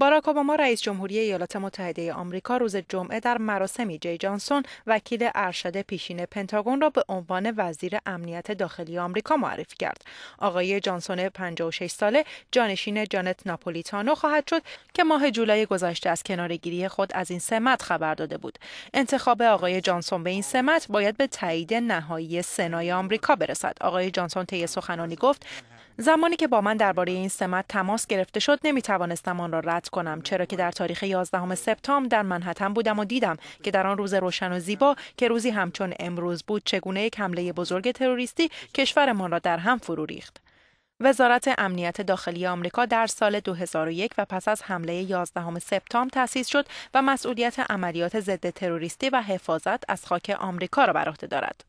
باراک اوباما رئیس جمهوری ایالات متحده آمریکا روز جمعه در مراسمی جی جانسون وکیل ارشد پیشین پنتاگون را به عنوان وزیر امنیت داخلی آمریکا معرفی کرد. آقای جانسون 56 ساله جانشین جانت ناپولیتانو خواهد شد که ماه جولای گذشته از کنارگیری خود از این سمت خبر داده بود. انتخاب آقای جانسون به این سمت باید به تایید نهایی سنای آمریکا برسد. آقای جانسون طی سخنانی گفت زمانی که با من درباره این سمت تماس گرفته شد نمی آن را رد کنم چرا که در تاریخ 11 سپتامبر در منحتم بودم و دیدم که در آن روز روشن و زیبا که روزی همچون امروز بود چگونه یک حمله بزرگ تروریستی کشورمان را در هم فرو ریخت وزارت امنیت داخلی آمریکا در سال 2001 و پس از حمله 11 سپتامبر تأسیس شد و مسئولیت عملیات ضد تروریستی و حفاظت از خاک آمریکا را بر عهده دارد.